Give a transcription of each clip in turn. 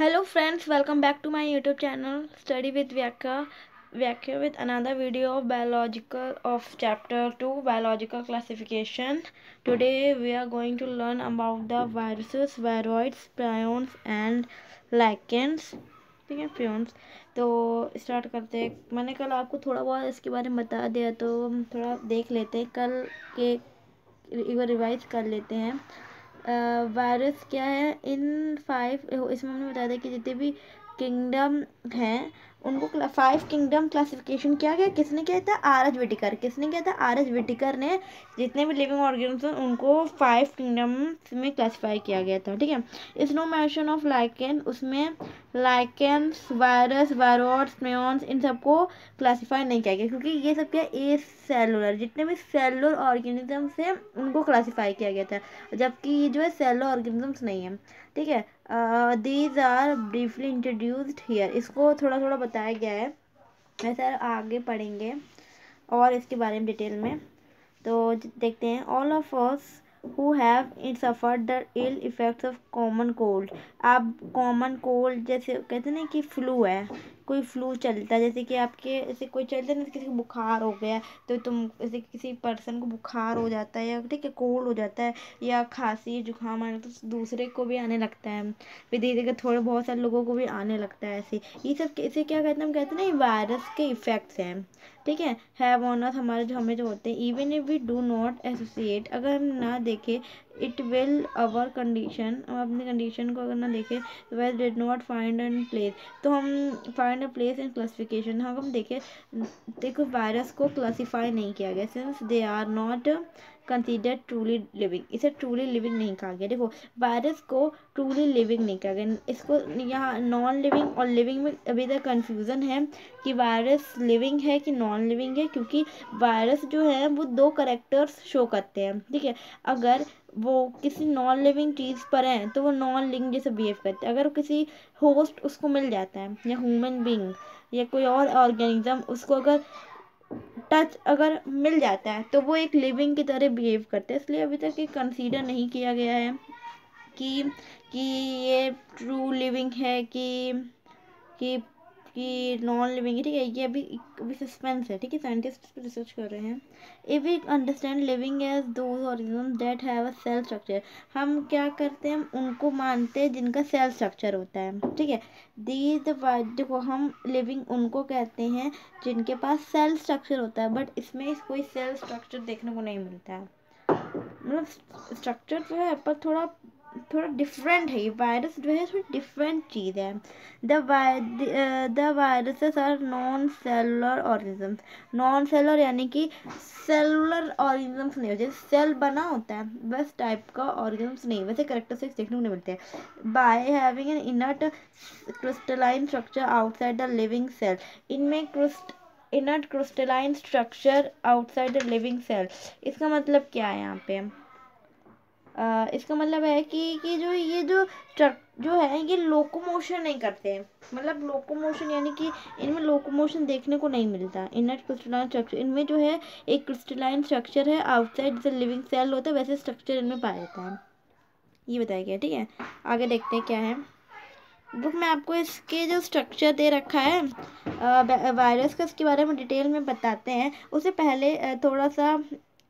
Hello friends welcome back to my YouTube channel study with Vyakhya Vyakhya with another video of biological of chapter two biological classification today we are going to learn about the viruses viroids prions and lichens ठीक है prions तो start करते हैं मैंने कल आपको थोड़ा बहुत इसके बारे में बता दिया तो थोड़ा देख लेते हैं कल के रिवाइज कर लेते हैं वायरस क्या है इन फाइव इसमें हमने बताया था कि जितने भी किंगडम हैं उनको फाइव किंगडम क्लासिफिकेशन किया गया किसने किया था आर एच विटिकर किसने किया था आर एच विटिकर ने जितने भी लिविंग ऑर्गेनिज्म उनको फाइव किंगडम्स में क्लासिफाई किया गया था ठीक है इस नो मैशन ऑफ लाइकेन उसमें लाइकेंस वायरस वायरोट्स मेन्स इन सबको क्लासीफाई नहीं किया गया क्योंकि ये सब क्या ए सेलुलर जितने भी सेलुलर ऑर्गेनिजम्स हैं उनको क्लासीफाई किया गया था जबकि ये जो है सेलुलर ऑर्गेनिजम्स नहीं है ठीक है these are briefly introduced here इसको थोड़ा थोड़ा बताया गया है मैं सर आगे पढ़ेंगे और इसके बारे में डिटेल में तो देखते हैं all of us who have it suffered the ill effects of common cold आप कॉमन कोल्ड जैसे कहते हैं ना कि फ्लू है कोई फ्लू चलता है जैसे कि आपके ऐसे कोई चलता है ना किसी को बुखार हो गया तो तुम ऐसे किसी पर्सन को बुखार हो हम्म। जाता है या ठीक है कोल्ड हो जाता है या खांसी जुकाम आने तो दूसरे को भी आने लगता है फिर धीरे धीरे थोड़े बहुत सारे लोगों को भी आने लगता है ऐसे ये सब इसे क्या कहते हैं हम कहते हैं ना ये वायरस के इफ़ेक्ट्स हैं ठीक है हैव ऑन हमारे जो हमें जो होते हैं even if we do not associate अगर हम ना देखें इट विल अवर कंडीशन हम अपनी कंडीशन को अगर ना देखें तो well did not find and place तो हम find a place in classification हाँ हम देखें देखो वायरस को क्लासीफाई नहीं किया गया since they are not consider truly living इसे ट्रूली लिविंग नहीं कहा गया देखो वायरस को ट्रूली लिविंग नहीं कहा गया इसको यहाँ नॉन लिविंग और लिविंग में अभी तक कन्फ्यूज़न है कि वायरस लिविंग है कि नॉन लिविंग है क्योंकि वायरस जो है वो दो करेक्टर्स शो करते हैं ठीक है अगर वो किसी नॉन लिविंग चीज़ पर हैं तो वो नॉन लिविंग जैसे बिहेव करते हैं अगर किसी होस्ट उसको मिल जाता है या ह्यूमन बींग या कोई और ऑर्गेनिज्म उसको अगर टच अगर मिल जाता है तो वो एक लिविंग की तरह बिहेव करते हैं इसलिए अभी तक ये कंसीडर नहीं किया गया है कि कि ये ट्रू लिविंग है कि कि कि नॉन लिविंग है ठीक है ये अभी अभी सस्पेंस है ठीक है साइंटिस्ट पर रिसर्च कर रहे हैं if we understand living as those organism that have a cell structure हम क्या करते हैं हम उनको मानते हैं जिनका सेल स्ट्रक्चर होता है ठीक है दीज को हम लिविंग उनको कहते हैं जिनके पास सेल स्ट्रक्चर होता है बट इसमें कोई सेल स्ट्रक्चर देखने को नहीं मिलता है मतलब स्ट्रक्चर तो है पर थोड़ा थोड़ा डिफरेंट है ये वायरस जो है इसमें डिफरेंट चीज़ है the the viruses are non cellular organisms non cellular यानी कि सेलुलर ऑर्गेनिजम्स नहीं होते सेल बना होता है बस टाइप का ऑर्गेनिजम्स नहीं वैसे करेक्टरिस्टिक्स देखने को नहीं मिलते हैं by having an inert crystalline structure outside the living cell इनमें क्रिस्ट inert crystalline structure outside the living cell इसका मतलब क्या है यहाँ पे इसका मतलब है कि कि जो ये जो ट्रक जो है ये लोकोमोशन नहीं करते हैं मतलब लोकोमोशन यानी कि इनमें लोकोमोशन देखने को नहीं मिलता इनर क्रिस्टलाइन स्ट्रक्चर इनमें जो है एक क्रिस्टलाइन स्ट्रक्चर है आउटसाइड से लिविंग सेल होता है वैसे स्ट्रक्चर इनमें पाया जाता है ये बताया गया ठीक है आगे देखते हैं क्या है बुक में आपको इसके जो स्ट्रक्चर दे रखा है वायरस का इसके बारे में डिटेल में बताते हैं उससे पहले थोड़ा सा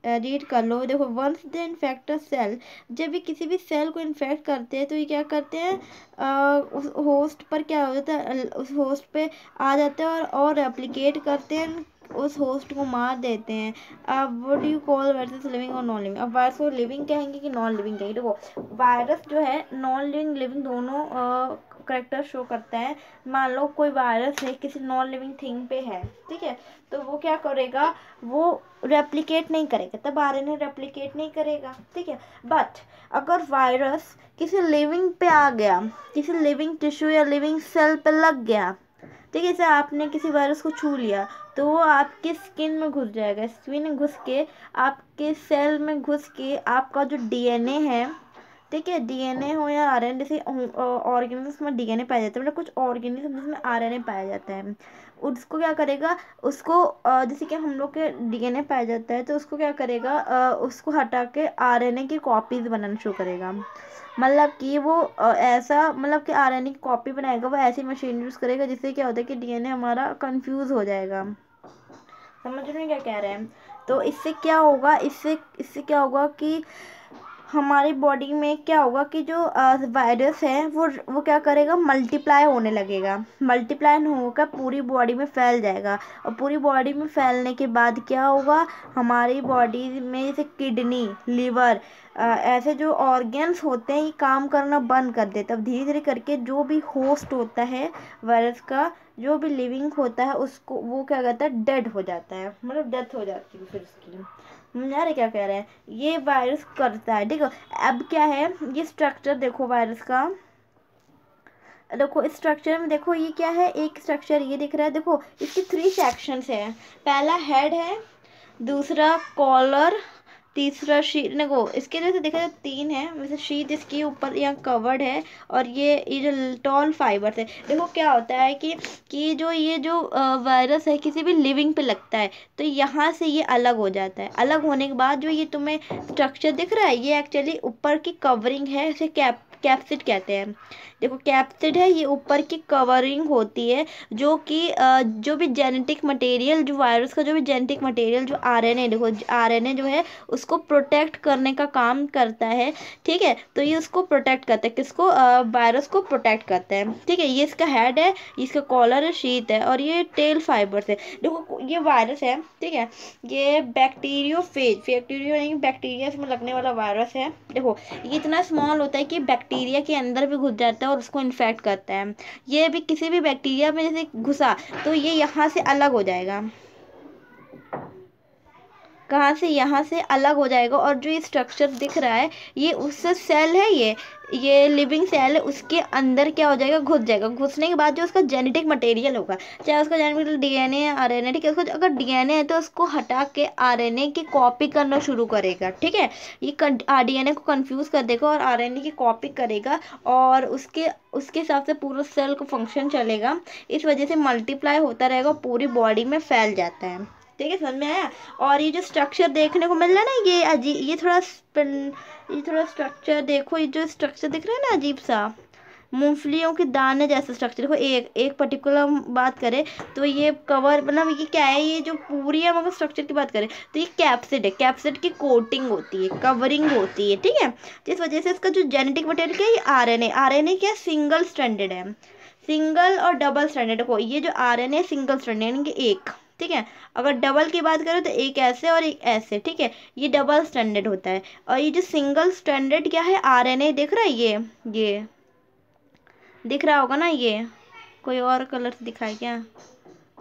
रीड कर लो देखो वंस द इन्फेक्ट सेल जब भी किसी भी सेल को इन्फेक्ट करते हैं तो ये क्या करते हैं उस होस्ट पर क्या हो जाता है उस होस्ट पे आ जाते हैं और और रेप्लिकेट करते हैं उस होस्ट को मार देते हैं अब what you call virus living और नॉन लिविंग अब वायरस को लिविंग कहेंगे कि नॉन लिविंग कहेंगे देखो वायरस जो है नॉन लिविंग लिविंग दोनों आ, करेक्टर शो करता है मान लो कोई वायरस है किसी नॉन लिविंग थिंग पे है ठीक है तो वो क्या करेगा वो रेप्लिकेट नहीं करेगा तब आर एन रेप्लिकेट नहीं करेगा ठीक है बट अगर वायरस किसी लिविंग पे आ गया किसी लिविंग टिश्यू या लिविंग सेल पे लग गया ठीक है जैसे आपने किसी वायरस को छू लिया तो वो आपकी स्किन में घुस जाएगा स्किन में घुस के आपके सेल में घुस के आपका जो डीएनए है ठीक है डीएनए हो या आर एन जैसे ऑर्गेनिज्म में डीएनए पाया जाता है मतलब कुछ ऑर्गेनिज्म जिसमें आरएनए पाया जाता है उसको क्या करेगा उसको जैसे कि हम लोग के डीएनए पाया जाता है तो उसको क्या करेगा उसको हटा के आरएनए की कॉपीज़ बनाना शुरू करेगा मतलब कि वो ऐसा मतलब कि ए की कॉपी बनाएगा वो ऐसी मशीन यूज़ करेगा जिससे क्या होता है कि ए हमारा कन्फ्यूज़ हो जाएगा समझ रहे हैं क्या कह रहे हैं तो इससे क्या होगा इससे इससे क्या होगा कि हमारे बॉडी में क्या होगा कि जो वायरस है वो वो क्या करेगा मल्टीप्लाई होने लगेगा मल्टीप्लाई होकर पूरी बॉडी में फैल जाएगा और पूरी बॉडी में फैलने के बाद क्या होगा हमारी बॉडी में जैसे किडनी लीवर ऐसे जो ऑर्गेन्स होते हैं ये काम करना बंद कर देते तब धीरे धीरे करके जो भी होस्ट होता है वायरस का जो भी लिविंग होता है उसको वो क्या करता है डेड हो जाता है मतलब डेथ हो जाती है फिर उसकी समझा रहे क्या कह रहे हैं ये वायरस करता है ठीक है अब क्या है ये स्ट्रक्चर देखो वायरस का देखो स्ट्रक्चर में देखो ये क्या है एक स्ट्रक्चर ये दिख रहा है देखो इसके थ्री सेक्शंस हैं पहला हेड है दूसरा कॉलर तीसरा शीट देखो इसके जैसे देखा जाए तो तीन है वैसे शीट इसके ऊपर यहाँ कवर्ड है और ये ये जो टॉल फाइबर है देखो क्या होता है कि कि जो ये जो वायरस है किसी भी लिविंग पे लगता है तो यहाँ से ये अलग हो जाता है अलग होने के बाद जो ये तुम्हें स्ट्रक्चर दिख रहा है ये एक्चुअली ऊपर की कवरिंग है इसे कैप कैप्सिड कहते हैं देखो कैप्सिड है ये ऊपर की कवरिंग होती है जो कि जो भी जेनेटिक मटेरियल जो वायरस का जो भी जेनेटिक मटेरियल जो आरएनए देखो आरएनए जो है उसको प्रोटेक्ट करने का काम करता है ठीक है तो ये उसको प्रोटेक्ट करता है किसको वायरस को प्रोटेक्ट करता है ठीक है ये इसका हेड है इसका कॉलर है शीत है और ये टेल फाइबर है देखो ये वायरस है ठीक है ये बैक्टीरियो फेज बैक्टीरियो बैक्टीरिया इसमें लगने वाला वायरस है देखो ये इतना स्मॉल होता है कि बैक्टीरिया के अंदर भी घुस जाता है और उसको इन्फेक्ट करता है ये भी किसी भी बैक्टीरिया में जैसे घुसा तो ये यहाँ से अलग हो जाएगा कहाँ से यहाँ से अलग हो जाएगा और जो ये स्ट्रक्चर दिख रहा है ये उस सेल है ये ये लिविंग सेल है उसके अंदर क्या हो जाएगा घुस जाएगा घुसने के बाद जो उसका जेनेटिक मटेरियल होगा चाहे उसका जेनेटिक डीएनए आरएनए ठीक है उसका अगर डीएनए है तो उसको हटा के आरएनए की कॉपी करना शुरू करेगा ठीक है ये डीएनए को कंफ्यूज कर देगा और आरएनए की कॉपी करेगा और उसके उसके हिसाब से पूरा सेल को फंक्शन चलेगा इस वजह से मल्टीप्लाई होता रहेगा पूरी बॉडी में फैल जाता है ठीक है समझ में आया और ये जो स्ट्रक्चर देखने को मिल रहा है ना ये अजीब ये थोड़ा ये थोड़ा स्ट्रक्चर देखो ये जो स्ट्रक्चर दिख रहा है ना अजीब सा मूंगफलियों के दाने जैसा स्ट्रक्चर देखो एक एक पर्टिकुलर बात करें तो ये कवर मतलब ये क्या है ये जो पूरी है मगर स्ट्रक्चर की बात करें तो ये कैप्सिड है कैप्सिड की कोटिंग होती है कवरिंग होती है ठीक है जिस वजह से इसका जो जेनेटिक मटेरियल क्या है ये R N A R N A क्या सिंगल स्टैंडर्ड है सिंगल और डबल स्टैंडर्ड को ये जो R N A single standard यानी कि एक ठीक है अगर डबल की बात करें तो एक ऐसे और एक ऐसे ठीक है ये डबल स्टैंडर्ड होता है और ये जो सिंगल स्टैंडर्ड क्या है आरएनए दिख रहा है ये ये दिख रहा होगा ना ये कोई और कलर दिखाए क्या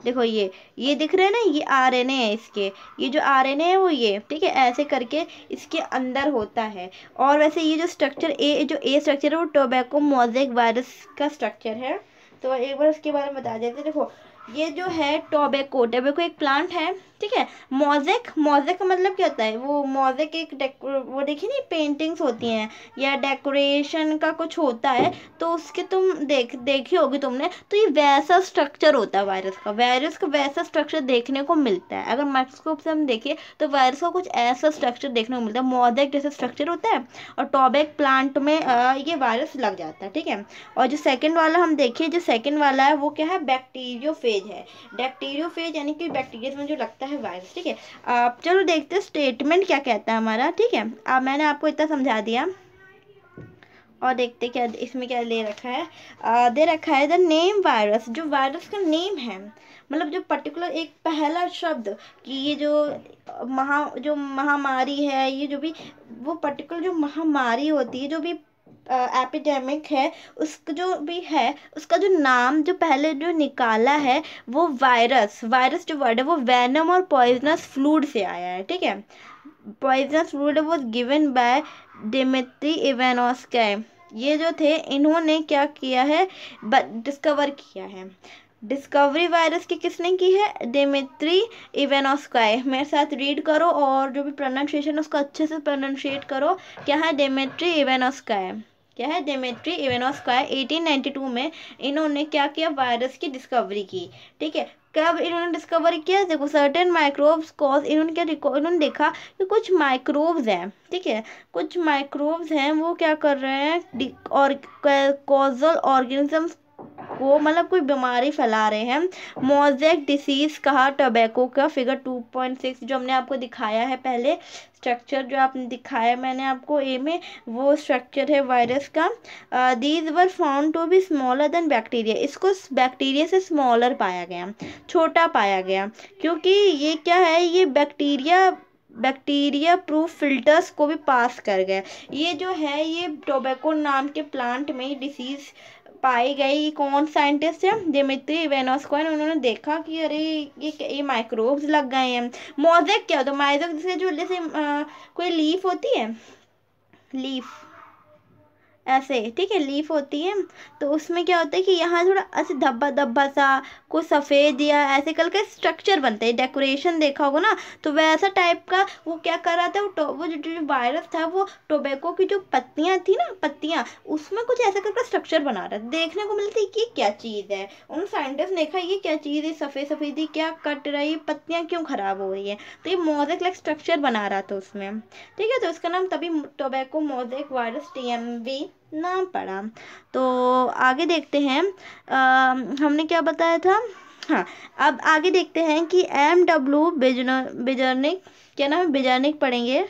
देखो ये ये दिख रहे हैं ना ये आरएनए है इसके ये जो आरएनए है वो ये ठीक है ऐसे करके इसके अंदर होता है और वैसे ये जो स्ट्रक्चर ए जो ए स्ट्रक्चर है वो टोबैको मोजेक वायरस का स्ट्रक्चर है तो एक बार उसके बारे में बता देते देखो ये जो है टोबेको टोबेको एक प्लांट है ठीक है मोजेक मोजेक का मतलब क्या होता है वो मोजेक एक वो देखिए नहीं पेंटिंग्स होती हैं या डेकोरेशन का कुछ होता है तो उसके तुम देख देखी होगी तुमने तो ये वैसा स्ट्रक्चर होता है वायरस का वायरस का वैसा स्ट्रक्चर देखने को मिलता है अगर माइक्रोस्कोप से हम देखिए तो वायरस का कुछ ऐसा स्ट्रक्चर देखने को मिलता है मोजेक जैसा स्ट्रक्चर होता है और टॉबेक प्लांट में आ, ये वायरस लग जाता है ठीक है और जो सेकेंड वाला हम देखिए जो सेकेंड वाला है वो क्या है बैक्टीरियोफेज है बैक्टीरियोफेज यानी कि बैक्टीरिया में जो लगता है है वायरस ठीक है आप चलो देखते हैं स्टेटमेंट क्या कहता है हमारा ठीक है अब मैंने आपको इतना समझा दिया और देखते क्या इसमें क्या ले रखा है आ, दे रखा है द नेम वायरस जो वायरस का नेम है मतलब जो पर्टिकुलर एक पहला शब्द कि ये जो महा जो महामारी है ये जो भी वो पर्टिकुलर जो महामारी होती है जो भी एपिडेमिक है उसका जो भी है उसका जो नाम जो पहले जो निकाला है वो वायरस वायरस जो वर्ड है वो वैनम और पॉइजनस फ्लूड से आया है ठीक है poisonous fluid was given by Dmitri Ivanovsky ये जो थे इन्होंने क्या किया है डिस्कवर किया है डिस्कवरी वायरस की किसने की है डेमित्री इवेनोस्काय मेरे साथ रीड करो और जो भी प्रोनाउंसिएशन उसको अच्छे से प्रोनाउंशिएट करो क्या है डेमित्री इवेनोस्काय क्या है डेमेट्री इवेनोस्क्वायर 1892 में इन्होंने क्या किया वायरस की डिस्कवरी की ठीक है कब इन्होंने डिस्कवर किया देखो सर्टेन माइक्रोब्स कॉज इन्होंने क्या इन्होंने देखा कि कुछ माइक्रोब्स हैं ठीक है कुछ माइक्रोब्स हैं वो क्या कर रहे हैं और कॉजल ऑर्गेनिजम्स वो मतलब कोई बीमारी फैला रहे हैं मोजेक डिसीज़ कहा टोबैको का फिगर 2.6 जो हमने आपको दिखाया है पहले स्ट्रक्चर जो आपने दिखाया मैंने आपको ए में वो स्ट्रक्चर है वायरस का these were found to be smaller than bacteria इसको बैक्टीरिया से स्मॉलर पाया गया छोटा पाया गया क्योंकि ये क्या है ये बैक्टीरिया बैक्टीरिया प्रूफ फिल्टर्स को भी पास कर गए ये जो है ये टोबैको नाम के प्लांट में डिसीज़ पाई गई कौन साइंटिस्ट है दिमित्री वेनोस्कोन उन्होंने देखा कि अरे ये ये माइक्रोब्स लग गए हैं मोजेक क्या होता है मोजेक जैसे जो जैसे कोई लीफ होती है लीफ ऐसे ठीक है लीफ होती है तो उसमें क्या होता है कि यहाँ थोड़ा ऐसे धब्बा धब्बा सा कुछ सफ़ेद या ऐसे कल के स्ट्रक्चर बनते है डेकोरेशन देखा होगा ना तो वैसा टाइप का वो क्या कर रहा था वो वो जो, जो वायरस था वो टोबैको की जो पत्तियाँ थी ना पत्तियाँ उसमें कुछ ऐसा करके स्ट्रक्चर बना रहा था देखने को मिलती है कि क्या चीज़ है उन साइंटिस्ट ने देखा ये क्या चीज़ है सफ़ेद सफ़ेदी क्या कट रही पत्तियाँ क्यों ख़राब हो रही है तो ये मोजेक लाइक स्ट्रक्चर बना रहा था उसमें ठीक है तो उसका नाम तभी tobacco mosaic virus T M B नाम पड़ा तो आगे देखते हैं आ, हमने क्या बताया था हाँ अब आगे देखते हैं कि एम डब्ल्यू बिजन बेजर्निक क्या नाम बेजर्निक पढ़ेंगे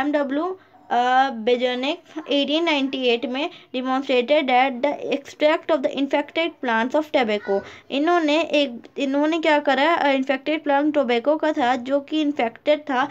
एम डब्ल्यू बेजोनिक 1898 में demonstrated that the extract of the infected plants of tobacco इन्होंने एक इन्होंने क्या करा इन्फेक्टेड प्लांट टोबैको का था जो कि इन्फेक्टेड था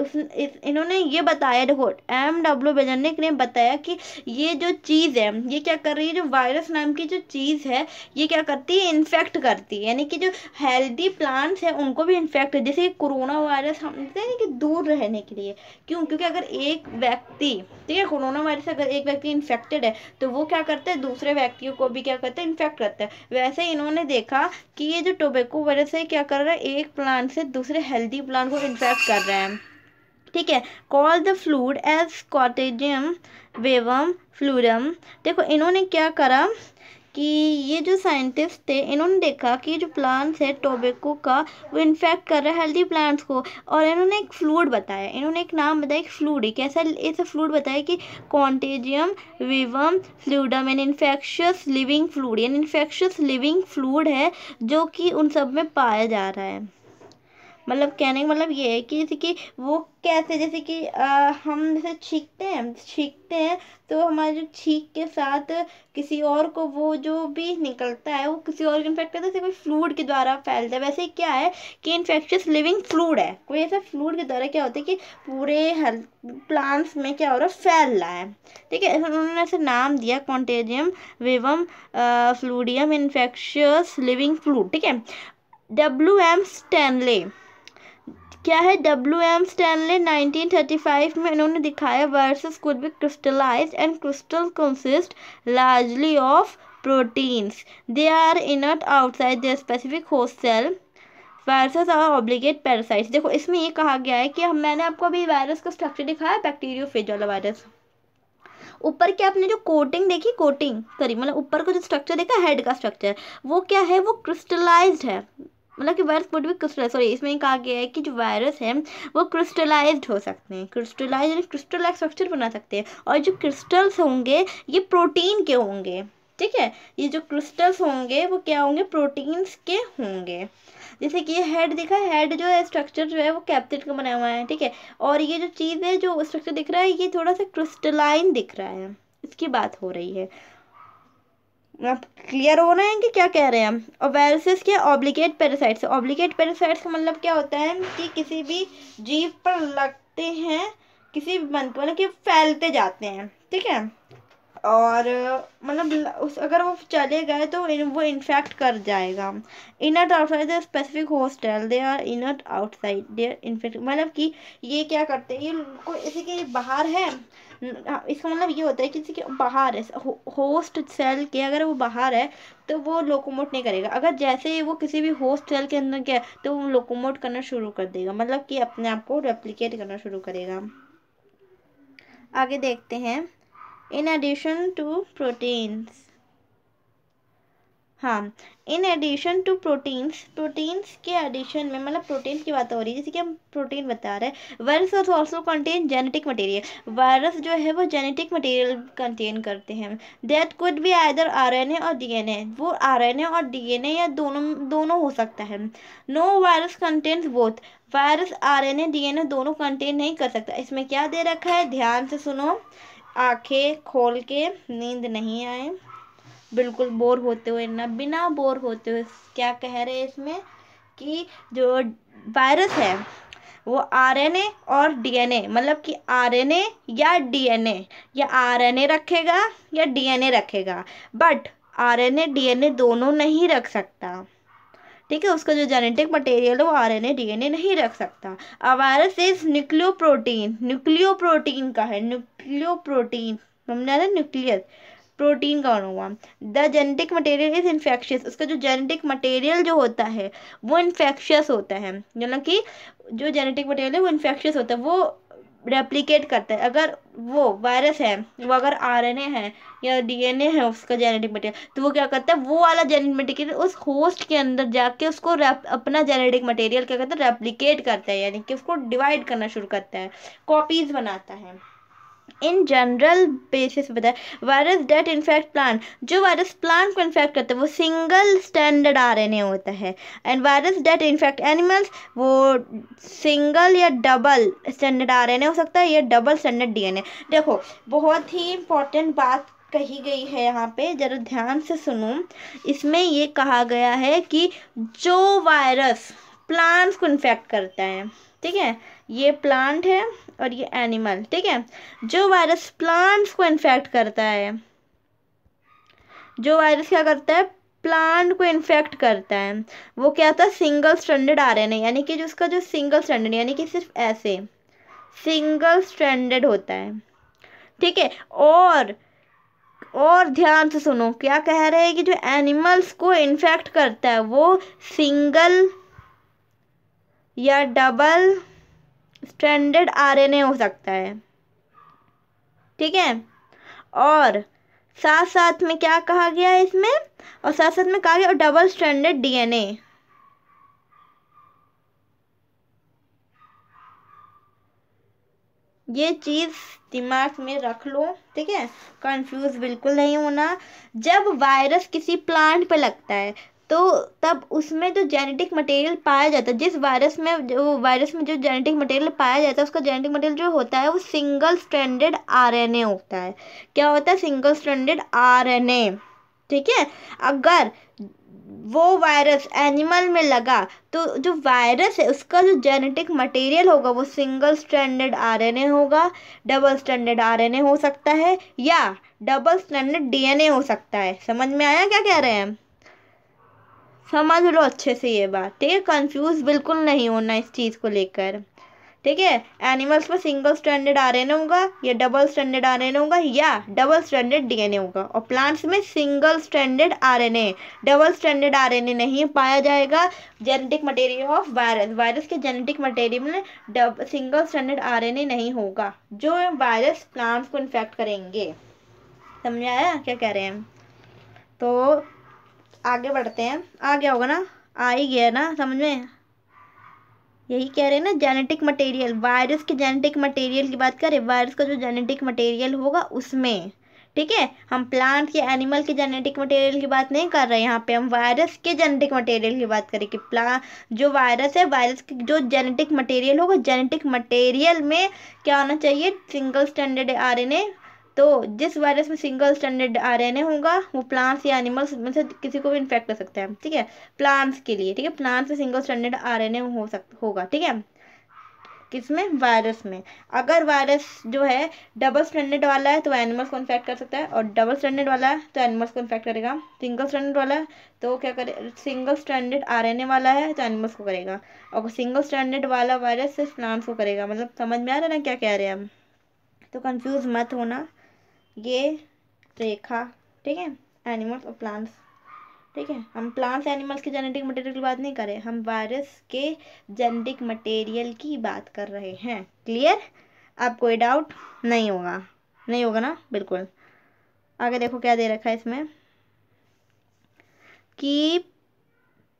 उस इस इन्होंने ये बताया देखो एम डब्ल्यू बेजनिक ने बताया कि ये जो चीज़ है ये क्या कर रही है जो वायरस नाम की जो चीज़ है ये क्या करती है इन्फेक्ट करती है यानी कि जो हेल्दी प्लांट्स हैं उनको भी इन्फेक्ट जैसे कोरोना वायरस हमसे यानी कि दूर रहने के लिए क्यों क्योंकि अगर एक व्यक्ति ठीक है कोरोना वायरस अगर एक व्यक्ति इन्फेक्टेड है तो वो क्या करता है दूसरे व्यक्तियों को भी क्या करता है इन्फेक्ट करता है वैसे इन्होंने देखा कि ये जो टोबेको वायरस है क्या कर रहा है एक प्लांट से दूसरे हेल्दी प्लांट को इन्फेक्ट कर रहा है ठीक है call the fluid as contagium vivum fluidum देखो इन्होंने क्या करा कि ये जो साइंटिस्ट थे इन्होंने देखा कि जो प्लांट्स है टोबेको का वो इन्फेक्ट कर रहा है हेल्दी प्लांट्स को और इन्होंने एक फ्लूड बताया इन्होंने एक नाम बताया एक फ्लूड एक ऐसा ऐसा फ्लूड बताया कि contagium vivum fluidum an infectious living fluid यानी इन्फेक्शस लिविंग फ्लूड है जो कि उन सब में पाया जा रहा है मतलब कहने का मतलब ये है कि जैसे कि वो कैसे जैसे कि आ, हम जैसे छींकते हैं छींकते हैं तो हमारे जो छींक के साथ किसी और को वो जो भी निकलता है वो किसी और को इन्फेक्ट करता है जैसे कोई फ्लूड के द्वारा फैलता है वैसे क्या है कि इन्फेक्शस लिविंग फ्लूड है कोई ऐसा फ्लूड के द्वारा क्या होता है कि पूरे हर प्लांट्स में क्या हो रहा है फैल रहा है ठीक है उन्होंने ऐसे नाम दिया contagium vivum fluidum infectious living fluid ठीक है डब्ल्यू एम स्टैनले क्या है डब्ल्यू एम स्टैनले 1935 में इन्होंने दिखाया viruses could be crystallize and crystal consist largely of proteins they are inert outside the specific host cell viruses are obligate parasites देखो इसमें ये कहा गया है कि हम मैंने आपको अभी वायरस का स्ट्रक्चर दिखाया बैक्टीरियो फेज वाला वायरस ऊपर क्या आपने जो कोटिंग देखी कोटिंग सॉरी मतलब ऊपर का जो स्ट्रक्चर देखा हेड का स्ट्रक्चर वो क्या है वो क्रिस्टलाइज्ड है मतलब कि वायरस वुड भी क्रिस्टल सॉरी इसमें कहा गया है कि जो वायरस है वो क्रिस्टलाइज हो सकते हैं क्रिस्टलाइज यानी क्रिस्टल स्ट्रक्चर बना सकते हैं और जो क्रिस्टल्स होंगे ये प्रोटीन के होंगे ठीक है ये जो क्रिस्टल्स होंगे वो क्या होंगे प्रोटीन्स के होंगे जैसे कि ये हेड दिखा हेड जो है स्ट्रक्चर जो है वो कैप्सिड का बना हुआ है ठीक है और ये जो चीज़ है जो स्ट्रक्चर दिख रहा है ये थोड़ा सा क्रिस्टलाइन दिख रहा है इसकी बात हो रही है आप क्लियर हो रहे हैं कि क्या कह रहे हैं हम और viruses obligate parasites obligate parasites का मतलब क्या होता है कि किसी भी जीव पर लगते हैं किसी भी मतलब कि फैलते जाते हैं ठीक है और मतलब उस अगर वो चले गए तो इन, वो इन्फेक्ट कर जाएगा inert outside the specific host cell they are inert outside there infect मतलब कि ये क्या करते हैं ये इसी के बाहर है इसका मतलब ये होता है किसी के बाहर है हो, होस्ट सेल के अगर वो बाहर है तो वो लोकोमोट नहीं करेगा अगर जैसे ही वो किसी भी होस्ट सेल के अंदर गया तो वो लोकोमोट करना शुरू कर देगा मतलब कि अपने आप को रेप्लिकेट करना शुरू करेगा आगे देखते हैं इन एडिशन टू प्रोटीन्स हाँ in addition to proteins proteins के एडिशन में मतलब प्रोटीन की बात हो रही है जैसे कि हम प्रोटीन बता रहे हैं virus also contain genetic material virus जो है वो जेनेटिक मटेरियल कंटेन करते हैं that could be either RNA और डीएनए वो आरएनए और डीएनए या दोनों दोनों हो सकता है no virus contain both virus N A दोनों कंटेन नहीं कर सकता इसमें क्या दे रखा है ध्यान से सुनो आँखें खोल के नींद नहीं आए बिल्कुल बोर होते हुए ना बिना बोर होते हुए क्या कह रहे हैं इसमें कि जो वायरस है वो आरएनए और डीएनए मतलब कि आरएनए या डीएनए या आरएनए रखेगा या डीएनए रखेगा बट आरएनए डीएनए दोनों नहीं रख सकता ठीक है उसका जो जेनेटिक मटेरियल है वो आरएनए डीएनए नहीं रख सकता अब virus is nucleoprotein nucleoprotein का है न्यूक्लियो प्रोटीन हमने न्यूक्लियस प्रोटीन का अणुआ the genetic material is infectious उसका जो जेनेटिक मटेरियल जो होता है वो इन्फेक्शियस होता है मतलब कि जो जेनेटिक मटेरियल है वो इन्फेक्शियस होता है वो रेप्लिकेट करता है अगर वो वायरस है वो अगर आरएनए है या डीएनए है उसका जेनेटिक मटेरियल तो वो क्या करता है वो वाला जेनेटिक मटेरियल उस होस्ट के अंदर जाके उसको अपना जेनेटिक मटेरियल क्या करता है रेप्लिकेट करता है यानी कि उसको डिवाइड करना शुरू करता है कॉपीज़ बनाता है इन जनरल बेसिस पे बताया वायरस डेट इन्फेक्ट प्लान जो वायरस प्लांट को इन्फेक्ट करते हैं वो single standard R N A होता है and virus that infect animals वो सिंगल या double standard R N A हो सकता है या double standard D N A देखो बहुत ही इंपॉर्टेंट बात कही गई है यहाँ पे ज़रा ध्यान से सुनो इसमें ये कहा गया है कि जो वायरस प्लांट्स को इन्फेक्ट करता है ठीक है ये प्लांट है और ये एनिमल ठीक है जो वायरस प्लांट्स को इन्फेक्ट करता है जो वायरस क्या करता है प्लांट को इन्फेक्ट करता है वो क्या था सिंगल स्टैंडर्ड आ रहे यानी कि जो उसका जो सिंगल स्टैंडर्ड यानी कि सिर्फ ऐसे सिंगल स्टैंडर्ड होता है ठीक है और और ध्यान से सुनो क्या कह रहे हैं कि जो एनिमल्स को इन्फेक्ट करता है वो सिंगल या डबल स्ट्रैंडेड आरएनए हो सकता है ठीक है और साथ साथ में क्या कहा गया है इसमें और साथ साथ में कहा गया डबल स्ट्रैंडेड डीएनए ये चीज़ दिमाग में रख लो ठीक है कंफ्यूज बिल्कुल नहीं होना जब वायरस किसी प्लांट पे लगता है तो तब उसमें जो जेनेटिक मटेरियल पाया जाता है जिस वायरस में जो वायरस में जो जेनेटिक मटेरियल पाया जाता है उसका जेनेटिक मटेरियल जो होता है वो सिंगल स्टैंडर्ड आरएनए होता है क्या होता है सिंगल स्टैंडर्ड आरएनए ठीक है अगर वो वायरस एनिमल में लगा तो जो वायरस है उसका जो जेनेटिक मटेरियल होगा वो सिंगल स्टैंडर्ड आरएनए होगा डबल स्टैंडर्ड आरएनए हो सकता है या डबल स्टैंडर्ड डीएनए हो सकता है समझ में आया क्या कह रहे हैं समझ लो अच्छे से ये बात ठीक है कंफ्यूज बिल्कुल नहीं होना इस चीज़ को लेकर ठीक है एनिमल्स में सिंगल स्टैंडर्ड आर एन होगा या डबल स्टैंडर्ड आर एन होगा या डबल स्टैंडर्ड डीएनए होगा और प्लांट्स में single standard RNA double standard RNA नहीं पाया जाएगा genetic material of virus virus के जेनेटिक मटेरियल में सिंगल स्टैंडर्ड आरएनए नहीं होगा जो वायरस प्लांट्स को इन्फेक्ट करेंगे समझ आया क्या कह रहे हैं तो आगे बढ़ते हैं आ गया होगा ना आ ही गया ना समझ में यही कह रहे हैं ना जेनेटिक मटेरियल वायरस के जेनेटिक मटेरियल की बात करें वायरस का जो जेनेटिक मटेरियल होगा उसमें ठीक है हम प्लांट या एनिमल के जेनेटिक मटेरियल की बात नहीं कर रहे हैं यहाँ पे हम वायरस के जेनेटिक मटेरियल की बात करें कि प्ला जो वायरस है वायरस के जो जेनेटिक मटेरियल होगा जेनेटिक मटेरियल में क्या होना चाहिए सिंगल स्टैंडर्ड आर तो जिस वायरस में सिंगल स्टैंडर्ड आर होगा वो प्लांट्स या एनिमल्स में से किसी को भी इन्फेक्ट कर सकता है ठीक है प्लांट्स के लिए ठीक है प्लांट्स में सिंगल स्टैंडर्ड आर हो सक होगा ठीक है किसमें वायरस में अगर वायरस जो है डबल स्टैंडर्ड वाला है तो एनिमल्स को इन्फेक्ट कर सकता है और डबल स्टैंडर्ड वाला है तो एनिमल्स को इन्फेक्ट करेगा सिंगल स्टैंडर्ड वाला है तो क्या करे सिंगल स्टैंडर्ड आरएनए वाला है तो एनिमल्स को करेगा और सिंगल स्टैंडर्ड वाला वायरस सिर्फ प्लांट्स को करेगा मतलब समझ में आ रहा है ना क्या कह रहे हैं हम तो कंफ्यूज मत होना ये रेखा ठीक है एनिमल्स और प्लांट्स ठीक है हम प्लांट्स एनिमल्स के जेनेटिक मटेरियल की बात नहीं करें हम वायरस के जेनेटिक मटेरियल की बात कर रहे हैं क्लियर आप कोई डाउट नहीं होगा नहीं होगा ना बिल्कुल आगे देखो क्या दे रखा है इसमें कि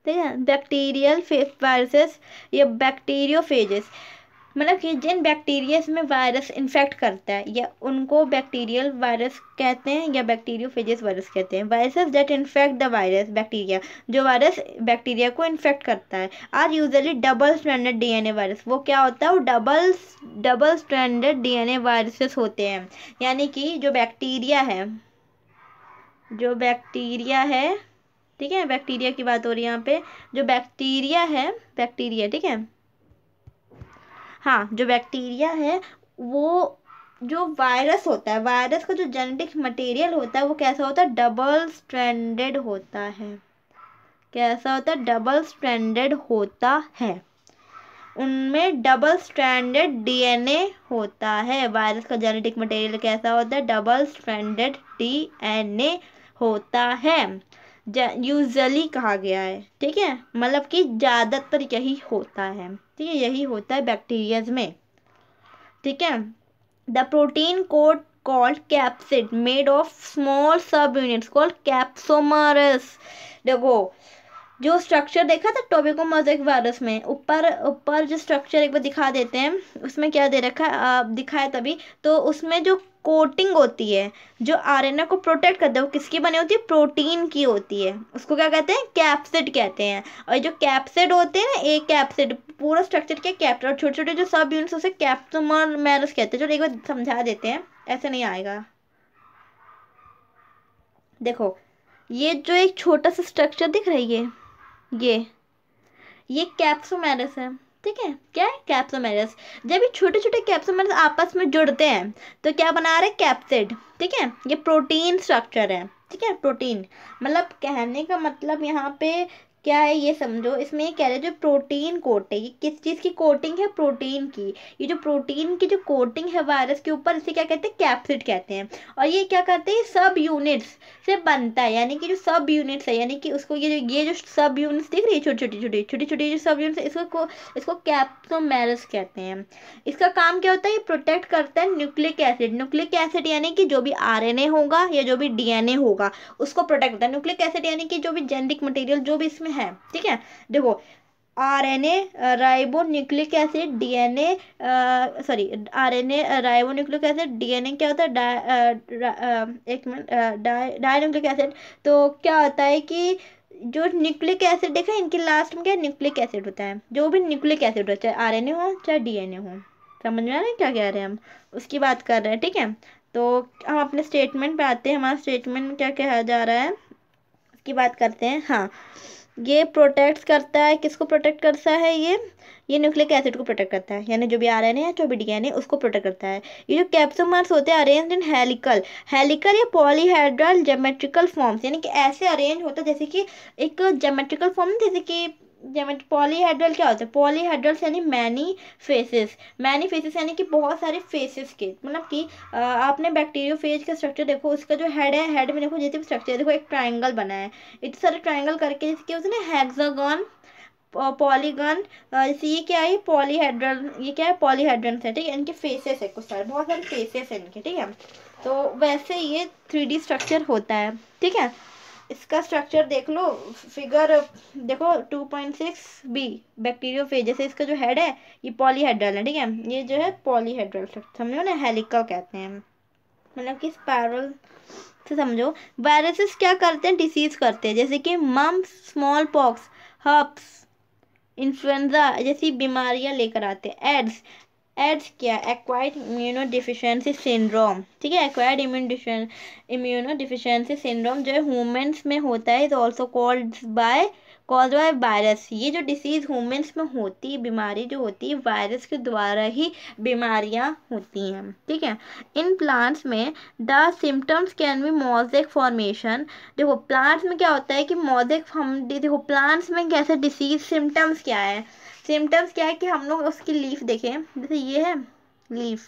ठीक है बैक्टीरियल फे वायरसेस या बैक्टीरियो फेजेस मतलब कि जिन बैक्टीरियाज में वायरस इन्फेक्ट करता है या उनको बैक्टीरियल वायरस कहते हैं या बैक्टीरियोफेजिस वायरस कहते हैं viruses that infect the virus bacteria जो वायरस बैक्टीरिया को इन्फेक्ट करता है are usually double stranded DNA virus वो क्या होता है वो double double stranded DNA viruses होते हैं यानी कि जो बैक्टीरिया है जो बैक्टीरिया है ठीक है बैक्टीरिया की बात हो रही है यहाँ पे जो बैक्टीरिया है बैक्टीरिया ठीक है हाँ जो बैक्टीरिया है वो जो वायरस होता है वायरस का जो जेनेटिक मटेरियल होता है वो कैसा होता है डबल स्ट्रैंडेड होता है कैसा होता है डबल स्ट्रैंडेड होता है उनमें डबल स्ट्रैंडेड डीएनए होता है वायरस का जेनेटिक मटेरियल कैसा होता है डबल स्ट्रैंडेड डीएनए होता है यूजली कहा गया है ठीक है मतलब कि ज़्यादातर यही होता है ठीक है यही होता है बैक्टीरियाज में ठीक है the protein coat called capsid made of small subunits called capsomeres देखो जो स्ट्रक्चर देखा था टोबेको मोजेक वायरस में ऊपर ऊपर जो स्ट्रक्चर एक बार दिखा देते हैं उसमें क्या दे रखा है आप दिखाया तभी तो उसमें जो कोटिंग होती है जो आरएनए को प्रोटेक्ट करता है वो किसकी बनी होती है प्रोटीन की होती है उसको क्या कहते हैं कैप्सिड कहते हैं और जो कैप्सिड होते हैं ना एक कैप्सिड पूरा स्ट्रक्चर क्या कैप्ट और छोटे छोटे जो सब यूनिट्स उसे कैप्सुमर मैरस कहते हैं जो एक बार समझा देते हैं ऐसे नहीं आएगा देखो ये जो एक छोटा सा स्ट्रक्चर दिख रही है ये ये कैप्सोमेरस है ठीक है क्या है कैप्सोमेरस जब ये छोटे छोटे कैप्सोमेरस आपस में जुड़ते हैं तो क्या बना रहे कैप्सिड ठीक है ये प्रोटीन स्ट्रक्चर है ठीक है प्रोटीन मतलब कहने का मतलब यहाँ पे क्या है ये समझो इसमें कह रहे जो प्रोटीन कोट है ये किस चीज़ की कोटिंग है प्रोटीन की ये जो प्रोटीन की जो कोटिंग है वायरस के ऊपर इसे क्या कहते हैं कैप्सिड कहते हैं और ये क्या करते हैं सब यूनिट्स से बनता है यानी कि जो सब यूनिट्स है यानी कि उसको ये जो ये जो सब यूनिट्स दिख रही है छोटी छोटी छोटी छोटी छोटी जो सब यूनिट्स इसको इसको कैप्सोमेरस कहते हैं इसका काम क्या होता है ये प्रोटेक्ट करता है न्यूक्लिक एसिड न्यूक्लिक एसिड यानी कि जो भी आर होगा या जो भी डी होगा उसको प्रोटेक्ट करता है न्यूक्लिक एसिड यानी कि जो भी जेनेटिक मटेरियल जो भी इसमें है ठीक है देखो RNA ribonucleic acid DNA sorry RNA ribonucleic acid DNA क्या होता है डा, एक मिनट डायन्यूक्लिक एसिड तो क्या होता है कि जो न्यूक्लिक एसिड देखा इनके लास्ट में क्या न्यूक्लिक एसिड होता है जो भी न्यूक्लिक एसिड हो चाहे आरएनए हो चाहे डीएनए हो समझ में आ रहे हैं क्या कह रहे हैं हम उसकी बात कर रहे हैं ठीक है तो हम अपने स्टेटमेंट पे आते हैं हमारा स्टेटमेंट में क्या कहा जा रहा है उसकी बात करते हैं हाँ ये प्रोटेक्ट करता है किसको प्रोटेक्ट करता है ये ये न्यूक्लिक एसिड को प्रोटेक्ट करता है यानी जो भी आर एन ए या जो भी डी एन ए उसको प्रोटेक्ट करता है ये जो कैप्सोमर्स होते हैं अरेंज इन हेलिकल हेलिकल या पॉलीहाइड्रल जोमेट्रिकल फॉर्म्स यानी कि ऐसे अरेंज होता है जैसे कि एक जोमेट्रिकल फॉर्म जैसे कि जमेट मतलब पॉलीहेड्रल क्या होता है पॉलीहेड्रल्स यानी मैनी फेसेस मैनी फेसेस यानी कि बहुत सारे फेसेस के मतलब कि आपने बैक्टीरियो फेज का स्ट्रक्चर देखो उसका जो हेड है हेड में देखो जैसे भी स्ट्रक्चर देखो एक ट्राइंगल बना है इतने सारे ट्राइंगल करके जैसे कि उसने हेक्सागन पॉलीगन जैसे ये क्या है पॉलीहेड्रल ये क्या है पॉलीहेड्रन है ठीक है इनके फेसेस है कुछ सारे बहुत सारे फेसेस हैं इनके ठीक है तो वैसे ये थ्री स्ट्रक्चर होता है ठीक है इसका स्ट्रक्चर देख लो फिगर देखो 2.6 बी बैक्टीरियो फेज जैसे इसका जो हेड है ये पॉलीहेड्रल है ठीक है ये जो है पॉलीहेड्रल समझो ना हेलिकल कहते हैं मतलब कि स्पायरल से समझो वायरसेस क्या करते हैं डिसीज करते हैं जैसे कि मम स्मॉल पॉक्स हप्स इन्फ्लुएंजा जैसी बीमारियां लेकर आते हैं एड्स एड्स किया एक्वायर्ड इम्यूनो डिफिशेंसी सिंड्रोम ठीक है acquired immune immunodeficiency syndrome जो है ह्यूमन्स में होता है is also called by called by virus ये जो डिसीज़ हुमेंस में होती है बीमारी जो होती है वायरस के द्वारा ही बीमारियां होती हैं ठीक है इन प्लांट्स में the symptoms can be mosaic formation देखो प्लांट्स में क्या होता है कि मोजेक हम देखो प्लांट्स में कैसे डिसीज सिम्टम्स क्या है सिम्टम्स क्या है कि हम लोग उसकी लीफ देखें जैसे ये है लीफ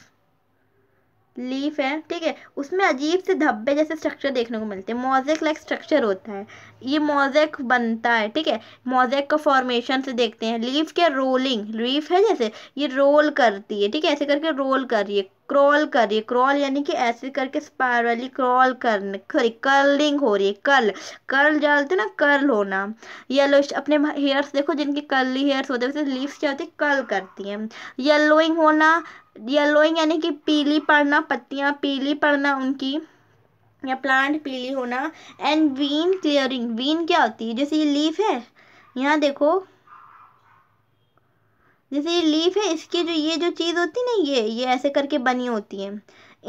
लीफ है ठीक है उसमें अजीब से धब्बे जैसे स्ट्रक्चर देखने को मिलते हैं मोजेक लाइक स्ट्रक्चर होता है ये मोजेक बनता है ठीक है मोजेक का फॉर्मेशन से देखते हैं लीफ क्या रोलिंग लीफ है जैसे ये रोल करती है ठीक है ऐसे करके रोल कर रही है क्रॉल कर रही है क्रॉल यानी कि ऐसे करके स्पायरली क्रॉल कर सॉरी कर्लिंग हो रही है कर्ल कर्ल जानते ना कर्ल होना येलो अपने हेयर्स देखो जिनके कर्ली हेयर्स होते हैं वैसे लीव्स क्या होती है कर्ल करती हैं येलोइंग होना येलोइंग यानी कि पीली पड़ना पत्तियाँ पीली पड़ना उनकी या प्लांट पीली होना एंड वीन क्लियरिंग वीन क्या होती है जैसे ये लीफ है यहाँ देखो जैसे ये लीफ है इसकी जो ये जो चीज़ होती है ना ये ये ऐसे करके बनी होती है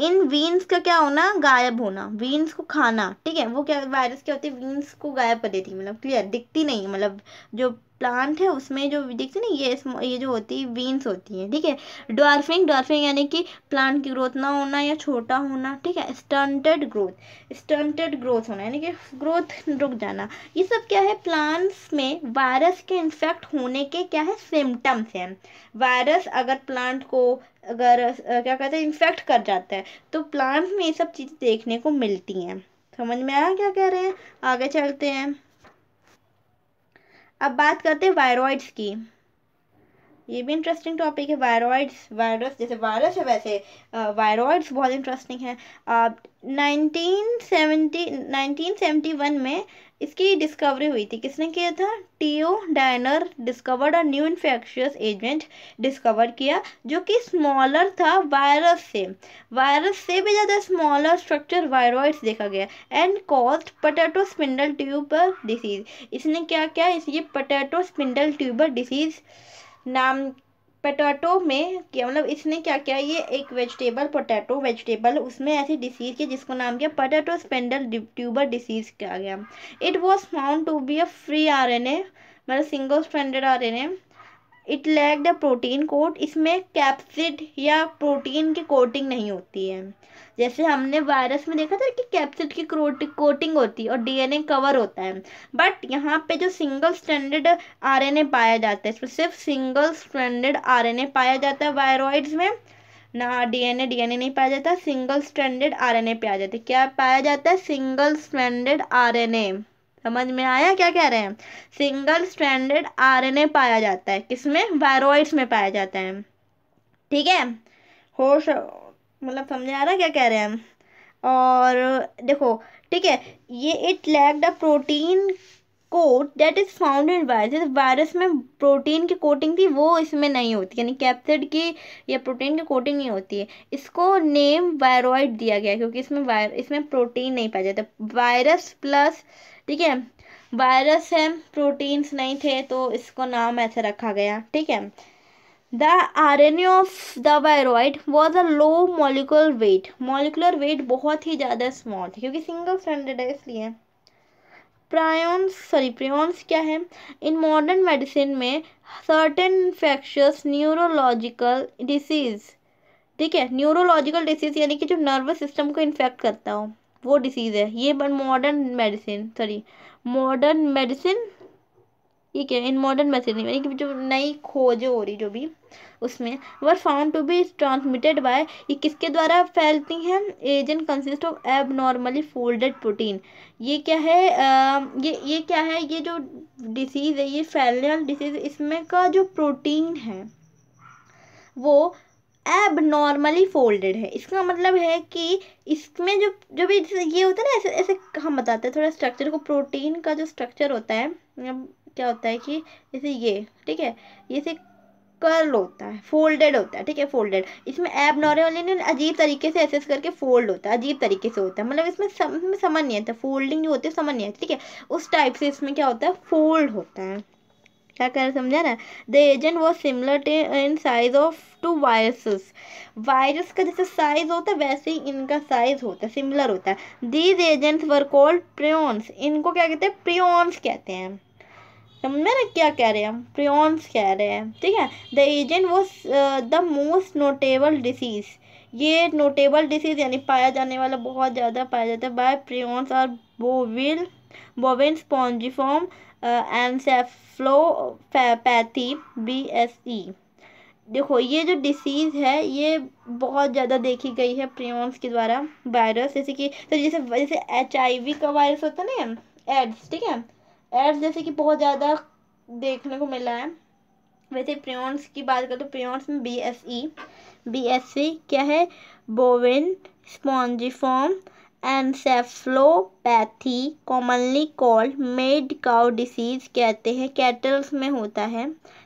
इन वीन्स का क्या होना गायब होना वीन्स को खाना ठीक है वो क्या वायरस क्या होती है वीन्स को गायब कर देती है मतलब क्लियर दिखती नहीं मतलब जो प्लांट है उसमें जो दिखती नहीं ये ये जो होती है वीन्स होती है ठीक है डॉर्फिंग डॉर्फिंग यानी कि प्लांट की ग्रोथ ना होना या छोटा होना ठीक है स्टंटेड ग्रोथ स्टंटेड ग्रोथ होना यानी कि ग्रोथ रुक जाना ये सब क्या है प्लांट्स में वायरस के इन्फेक्ट होने के क्या है सिम्टम्स हैं वायरस अगर प्लांट को अगर क्या कहते हैं इन्फेक्ट कर जाता है तो प्लांट में ये सब चीज देखने को मिलती हैं समझ में आया क्या कह रहे हैं आगे चलते हैं अब बात करते हैं वायरॉइड्स की ये भी इंटरेस्टिंग टॉपिक है वायरॉइड्स वायरस जैसे वायरस है वैसे वायरॉइड्स बहुत इंटरेस्टिंग है nineteen seventy nineteen seventy one में इसकी डिस्कवरी हुई थी किसने किया था T O Diener discovered a new infectious agent discover किया जो कि स्मॉलर था वायरस से वायरस से भी ज़्यादा स्मॉलर स्ट्रक्चर वायरॉइड्स देखा गया and caused potato spindle tuber disease इसने क्या क्या इसलिए पटेटो स्पिंडल ट्यूबर डिसीज़ नाम पोटैटो में क्या मतलब इसने क्या किया ये एक वेजिटेबल पोटैटो वेजिटेबल उसमें ऐसी डिसीज़ की जिसको नाम किया पोटैटो स्पेंडल ट्यूबर डिसीज़ किया गया it was found to be a free R N A मतलब single stranded R N A it lack the protein coat इसमें कैप्सिड या प्रोटीन की कोटिंग नहीं होती है जैसे हमने वायरस में देखा था कि कैप्सिड की कोटिंग होती है और डीएनए कवर होता है बट यहाँ पे जो सिंगल स्टैंडर्ड आरएनए पाया जाता है इसमें सिर्फ सिंगल स्टैंडर्ड आरएनए पाया जाता है वायरॉइड्स में ना डीएनए डीएनए नहीं पाया जाता सिंगल स्टैंडर्ड ए पाया जाता है क्या पाया जाता है सिंगल स्टैंडर्ड ए समझ में आया क्या कह रहे हैं सिंगल स्टैंडर्ड आरएनए पाया जाता है किसमें वायरोइड्स में पाया जाता है ठीक है होश मतलब समझ आ रहा क्या कह रहे हैं और देखो ठीक है ये it lack the protein coat that is found in virus virus में प्रोटीन की कोटिंग थी वो इसमें नहीं होती यानी कैप्सिड की या प्रोटीन की कोटिंग नहीं होती है इसको नेम वायरोइड दिया गया क्योंकि इसमें वायर इसमें प्रोटीन नहीं पाया जाता वायरस प्लस ठीक है वायरस है प्रोटीन्स नहीं थे तो इसको नाम ऐसे रखा गया ठीक है the R N of the viroid was a low molecular weight molecular weight बहुत ही ज़्यादा स्मॉल थी क्योंकि सिंगल स्टैंडर्ड है इसलिए प्रायोन्स सॉरी प्रियोन्स क्या है इन मॉडर्न मेडिसिन में सर्टेन इन्फेक्शस न्यूरोलॉजिकल डिसीज़ ठीक है न्यूरोलॉजिकल डिसीज़ यानी कि जो नर्वस सिस्टम को इन्फेक्ट करता हो वो डिसीज़ है ये but modern medicine sorry modern medicine ये क्या इन मॉडर्न मेडिसिन यानी कि जो नई खोज हो रही जो भी उसमें were found to be transmitted by ये किसके द्वारा फैलती हैं agent consist of abnormally folded protein ये क्या है आ, ये ये क्या है ये जो डिसीज़ है ये फैलने वाली डिसीज़ इसमें का जो प्रोटीन है वो एब नॉर्मली फोल्डेड है इसका मतलब है कि इसमें जो जो भी ये होता है ना ऐसे ऐसे हम बताते हैं थोड़ा स्ट्रक्चर को प्रोटीन का जो स्ट्रक्चर होता है क्या होता है कि जैसे ये ठीक है ये से कर्ल होता है फोल्डेड होता है ठीक है फोल्डेड इसमें एब नॉर्मली अजीब तरीके से ऐसे करके फोल्ड होता है अजीब तरीके से होता है मतलब इसमें सम, समझ नहीं आता फोल्डिंग जो होती है समझ नहीं आती ठीक है उस टाइप से इसमें क्या होता है फोल्ड होता है क्या कह रहे समझा ना the agent was similar in size of to viruses virus का जैसे साइज होता है वैसे ही इनका साइज होता है सिमिलर होता है these agents were called prions इनको क्या कहते हैं प्रियोन्स कहते हैं समझ ना क्या कह रहे हैं हम प्रियोन्स कह रहे हैं ठीक है the agent was the most notable disease ये नोटेबल डिसीज यानी पाया जाने वाला बहुत ज़्यादा पाया जाता है बाय प्रियोन्स और bovine bovine spongiform encephalopathy B S E देखो ये जो डिसीज़ है ये बहुत ज़्यादा देखी गई है प्रियॉन्स के द्वारा वायरस जैसे कि तो जैसे जैसे एच आई वी का वायरस होता है ना एड्स ठीक है एड्स जैसे कि बहुत ज़्यादा देखने को मिला है वैसे प्रियॉन्स की बात करें तो प्रियॉन्स में B S E B S C क्या है bovine spongiform encephalopathy commonly called mad cow disease कहते हैं कैटल्स में होता है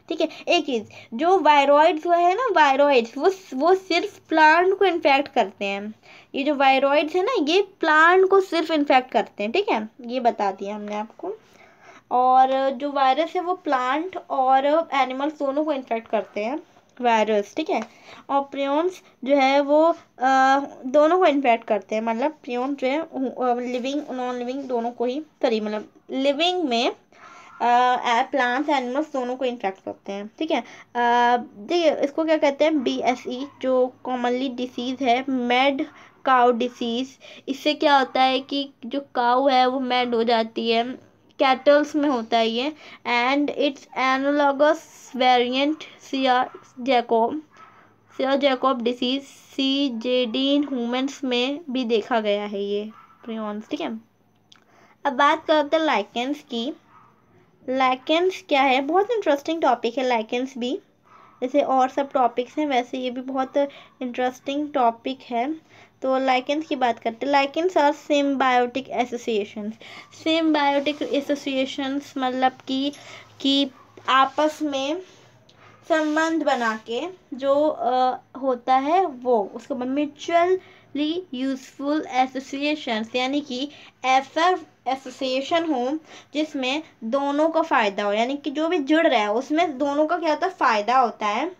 ठीक है एक चीज़ जो वायरॉइड्स हुआ है ना वायरॉइड्स वो वो सिर्फ प्लांट को इन्फेक्ट करते हैं ये जो वायरॉइड्स है ना ये प्लांट को सिर्फ इन्फेक्ट करते हैं ठीक है ये बता दिया हमने आपको और जो वायरस है वो प्लांट और एनिमल्स दोनों को इन्फेक्ट करते हैं वायरस ठीक है और प्रियोन्स जो है वो आ, दोनों को इन्फेक्ट करते हैं मतलब प्रियोन जो है लिविंग नॉन लिविंग दोनों को ही सॉरी मतलब लिविंग में प्लांट्स एनिमल्स दोनों को इन्फेक्ट करते हैं ठीक है देखिए इसको क्या कहते हैं बी एस ई जो कॉमनली डिसीज़ है मेड काउ डिसीज़ इससे क्या होता है कि जो काउ है वो मेड हो जाती है कैटल्स में होता है ये एंड इट्स एनोलॉगस वेरिएंट सिया Jakob C Jakob disease C J D in humans में भी देखा गया है ये प्रियॉन्स ठीक है अब बात करते हैं लाइकेंस की लाइकेंस क्या है बहुत इंटरेस्टिंग टॉपिक है लाइकेंस भी जैसे और सब टॉपिक्स हैं वैसे ये भी बहुत इंटरेस्टिंग टॉपिक है तो लाइकेंस की बात करते हैं लाइकेंस और सिम्बायोटिक एसोसिएशंस सिम्बायोटिक एसोसिएशंस मतलब कि कि आपस में संबंध बना के जो आ, होता है वो उसको म्यूचुअली यूजफुल एसोसिएशंस यानी कि ऐसा एसोसिएशन हो जिसमें दोनों का फ़ायदा हो यानी कि जो भी जुड़ रहा है उसमें दोनों का क्या होता है फ़ायदा होता है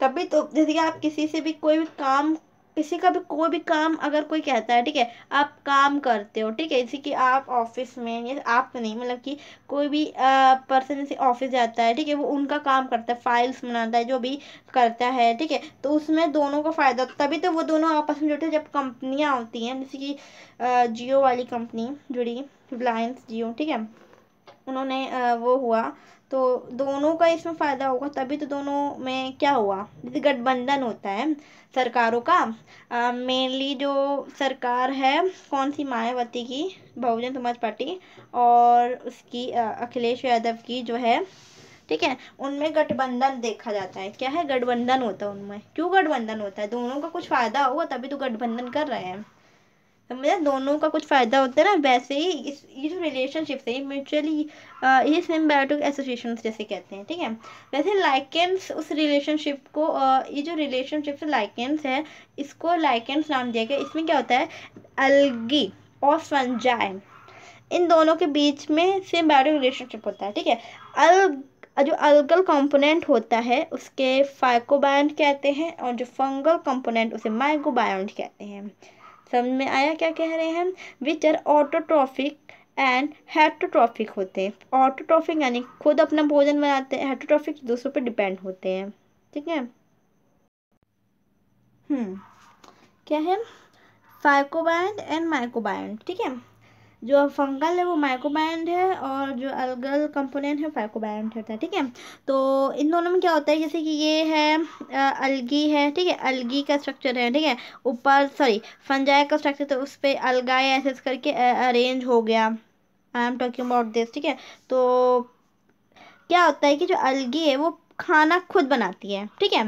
तभी तो जैसे कि आप किसी से भी कोई भी काम किसी का भी कोई भी काम अगर कोई कहता है ठीक है आप काम करते हो ठीक है जैसे कि आप ऑफिस में या आप नहीं मतलब कि कोई भी पर्सन जैसे ऑफिस जाता है ठीक है वो उनका काम करता है फाइल्स बनाता है जो भी करता है ठीक है तो उसमें दोनों को फ़ायदा होता है तभी तो वो दोनों आपस में जुड़ते हैं जब कंपनियाँ होती हैं जैसे कि जियो वाली कंपनी जुड़ी रिलायंस जियो ठीक है उन्होंने वो हुआ तो दोनों का इसमें फ़ायदा होगा तभी तो दोनों में क्या हुआ जैसे गठबंधन होता है सरकारों का मेनली जो सरकार है कौन सी मायावती की बहुजन समाज पार्टी और उसकी अखिलेश यादव की जो है ठीक है उनमें गठबंधन देखा जाता है क्या है गठबंधन होता है उनमें क्यों गठबंधन होता है दोनों का कुछ फ़ायदा होगा तभी तो गठबंधन कर रहे हैं समझा दोनों का कुछ फ़ायदा होता है ना वैसे ही इस ये जो रिलेशनशिप है म्यूचुअली ये सिम्बायोटिक एसोसिएशन जैसे कहते हैं ठीक है वैसे लाइकेंस उस रिलेशनशिप को ये जो रिलेशनशिप लाइकेंस है इसको लाइकेंस नाम दिया गया इसमें क्या होता है अलगी और स्वंजाय इन दोनों के बीच में सिम्बायोटिक रिलेशनशिप होता है ठीक है अल जो अलगल कंपोनेंट होता है उसके फाइकोबायंट कहते हैं और जो फंगल कंपोनेंट उसे माइकोबायंट कहते हैं समझ में आया क्या कह रहे हैं which are autotrophic and heterotrophic होते हैं ऑटोट्रॉफिक यानी खुद अपना भोजन बनाते हैं हेट्रोट्रॉफिक दूसरों पर डिपेंड होते हैं ठीक है हम्म। क्या है फाइकोबाइंड एंड माइकोबाइंड ठीक है जो फंगल है वो माइक्रोबैंड है और जो अलगल कंपोनेंट है फाइकोबैंड होता है ठीक है तो इन दोनों में क्या होता है जैसे कि ये है अलगी है ठीक है अलगी का स्ट्रक्चर है ठीक है ऊपर सॉरी फंजाई का स्ट्रक्चर तो उस पर अलगाए ऐसे करके अरेंज हो गया I am talking about this ठीक है तो क्या होता है कि जो अलगी है वो खाना खुद बनाती है ठीक है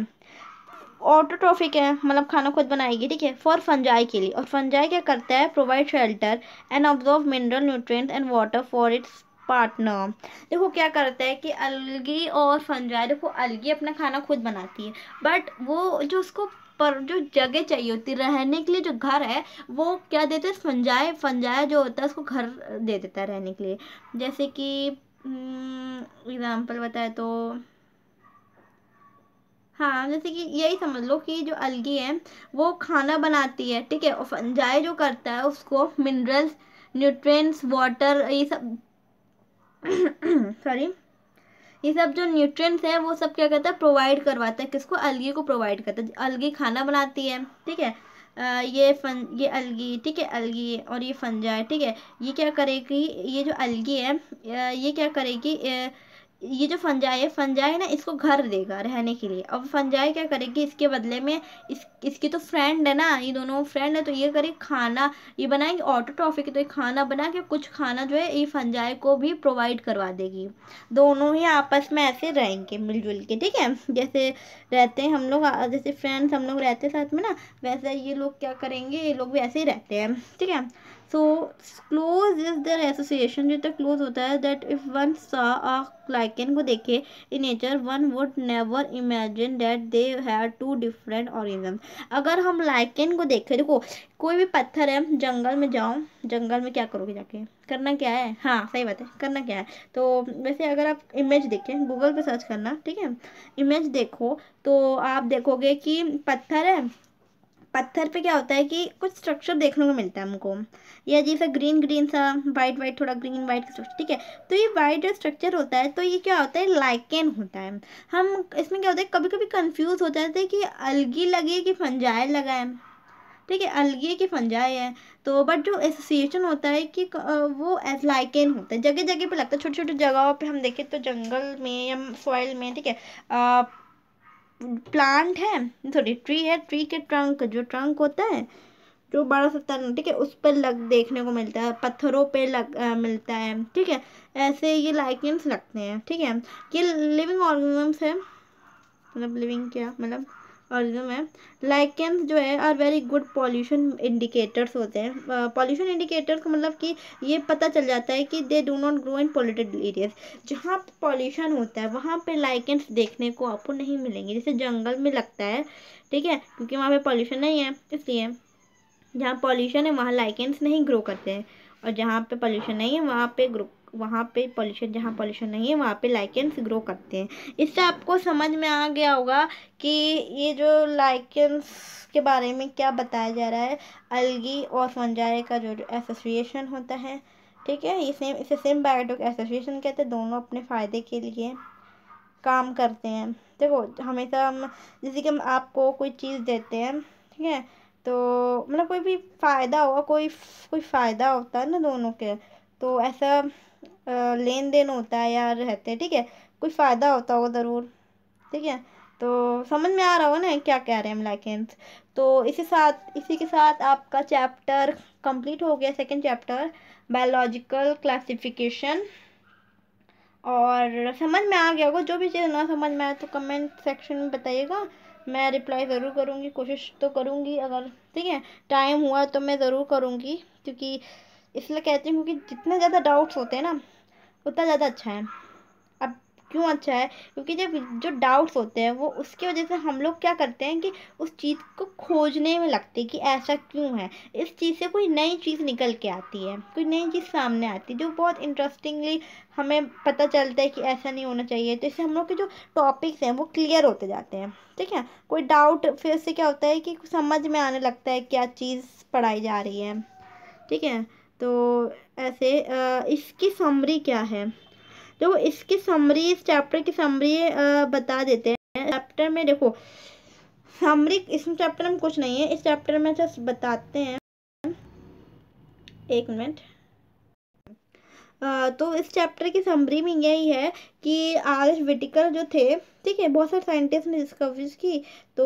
ऑटोट्रॉफिक है मतलब खाना खुद बनाएगी ठीक है फॉर फंजाई के लिए और फंजाई क्या करता है provide shelter and absorb mineral nutrients and water for its partner देखो क्या करता है कि अलगी और फंजाई देखो अलगी अपना खाना खुद बनाती है बट वो जो उसको पर जो जगह चाहिए होती है रहने के लिए जो घर है वो क्या देते हैं फंजाए फंजाई जो होता है उसको घर दे देता है रहने के लिए जैसे कि एग्ज़ाम्पल हम्म, बताए तो हाँ जैसे कि यही समझ लो कि जो अलगी है वो खाना बनाती है ठीक है और फंजाई जो करता है उसको मिनरल्स न्यूट्रिएंट्स वाटर ये सब सॉरी ये सब जो न्यूट्रिएंट्स हैं वो सब क्या करता है प्रोवाइड करवाता है किसको अलगी को प्रोवाइड करता है अलगी खाना बनाती है ठीक है ये फन ये अलगी ठीक है अलगी और ये फंजाई ठीक है ये क्या करेगी ये जो अलगी है ये क्या करेगी ये जो फंजाई है फंजाई ना इसको घर देगा रहने के लिए अब फंजाई क्या करेगी इसके बदले में इस इसकी तो फ्रेंड है ना ये दोनों फ्रेंड है तो ये करे खाना ये बनाएंगे ऑटो ट्रॉफी की तो ये खाना बना के कुछ खाना जो है ये फंजाई को भी प्रोवाइड करवा देगी दोनों ही आपस में ऐसे रहेंगे मिलजुल के ठीक है जैसे रहते हैं हम लोग जैसे फ्रेंड्स हम लोग रहते हैं साथ में ना वैसे ये लोग क्या करेंगे ये लोग भी ऐसे ही रहते हैं ठीक है so close is their association जो तक क्लोज होता है दैट इफ़ वन सा आ को देखे in nature one would never imagine that they have two different organism अगर हम लाइकन को देखें देखो कोई भी पत्थर है जंगल में जाओ जंगल में क्या करोगे जाके करना क्या है हाँ सही बात है करना क्या है तो वैसे अगर आप इमेज देखें गूगल पे सर्च करना ठीक है इमेज देखो तो आप देखोगे कि पत्थर है पत्थर पे क्या होता है कि कुछ स्ट्रक्चर देखने को मिलता है हमको या जैसा ग्रीन ग्रीन सा वाइट वाइट थोड़ा ग्रीन वाइट स्ट्रक्चर ठीक है तो ये वाइट जो स्ट्रक्चर होता है तो ये क्या होता है लाइकेन होता है हम इसमें क्या होता है कभी कभी कन्फ्यूज़ हो जाते हैं कि अलगी लगी कि फंजाय लगाए ठीक है अलगी की फंजाए है तो बट जो एसोसिएशन होता है कि वो एज लाइकेन होता है जगह जगह पर लगता है छोटी छोटी जगहों पर हम देखें तो जंगल में या सॉइल में ठीक है प्लांट है सॉरी ट्री है ट्री के ट्रंक जो ट्रंक होता है जो बड़ा सा तन ठीक है उस पर लग देखने को मिलता है पत्थरों पे लग आ, मिलता है ठीक है ऐसे ये लाइकेंस लगते हैं ठीक है ये लिविंग ऑर्गेनिजम्स है मतलब लिविंग क्या मतलब ऑर्गेनिज्म है लाइकेंस जो है are very good pollution indicators होते हैं पॉल्यूशन इंडिकेटर्स का मतलब कि ये पता चल जाता है कि they do not grow in polluted areas जहाँ पॉल्यूशन होता है वहाँ पे लाइकेंस देखने को आपको नहीं मिलेंगे जैसे जंगल में लगता है ठीक है क्योंकि वहाँ पे पॉल्यूशन नहीं है इसलिए जहाँ पॉल्यूशन है वहाँ लाइकेंस नहीं ग्रो करते हैं और जहाँ पे पॉल्यूशन नहीं है वहाँ पे ग्रो वहाँ पे पॉल्यूशन जहाँ पॉल्यूशन नहीं है वहाँ पे लाइकेंस ग्रो करते हैं इससे आपको समझ में आ गया होगा कि ये जो लाइकेंस के बारे में क्या बताया जा रहा है अलगी और फंजाए का जो एसोसिएशन होता है ठीक है ये सेम इसे सेम बायोटिक एसोसिएशन कहते हैं दोनों अपने फ़ायदे के लिए काम करते हैं देखो हमेशा हम जैसे कि हम आपको कोई चीज़ देते हैं ठीक है तो मतलब कोई भी फ़ायदा होगा कोई कोई फ़ायदा होता है ना दोनों के तो ऐसा लेन देन होता है या रहते हैं ठीक है कोई फ़ायदा होता होगा ज़रूर ठीक है तो समझ में आ रहा हो ना क्या कह रहे हैं हम लाइकेंस तो इसी साथ इसी के साथ आपका चैप्टर कंप्लीट हो गया सेकंड चैप्टर बायोलॉजिकल क्लासिफिकेशन और समझ में आ गया होगा जो भी चीज़ ना समझ में आए तो कमेंट सेक्शन में बताइएगा मैं रिप्लाई ज़रूर करूँगी कोशिश तो करूँगी अगर ठीक है टाइम हुआ तो मैं ज़रूर करूँगी क्योंकि इसलिए कहती हूँ क्योंकि जितने ज़्यादा डाउट्स होते हैं ना उतना ज़्यादा अच्छा है अब क्यों अच्छा है क्योंकि जब जो डाउट्स होते हैं वो उसकी वजह से हम लोग क्या करते हैं कि उस चीज़ को खोजने में लगते हैं कि ऐसा क्यों है इस चीज़ से कोई नई चीज़ निकल के आती है कोई नई चीज़ सामने आती है जो बहुत इंटरेस्टिंगली हमें पता चलता है कि ऐसा नहीं होना चाहिए तो इससे हम लोग के जो टॉपिक्स हैं वो क्लियर होते जाते हैं ठीक है कोई डाउट फिर उससे क्या होता है कि समझ में आने लगता है क्या चीज़ पढ़ाई जा रही है ठीक है तो ऐसे इसकी समरी क्या है तो इसकी समरी इस चैप्टर की समरी बता देते हैं चैप्टर में देखो समरी इस चैप्टर में कुछ नहीं है इस चैप्टर में जस्ट बताते हैं एक मिनट तो इस चैप्टर की समरी में यही है कि आर एच वेटिकल जो थे ठीक है बहुत सारे साइंटिस्ट ने डिस्कवरीज की तो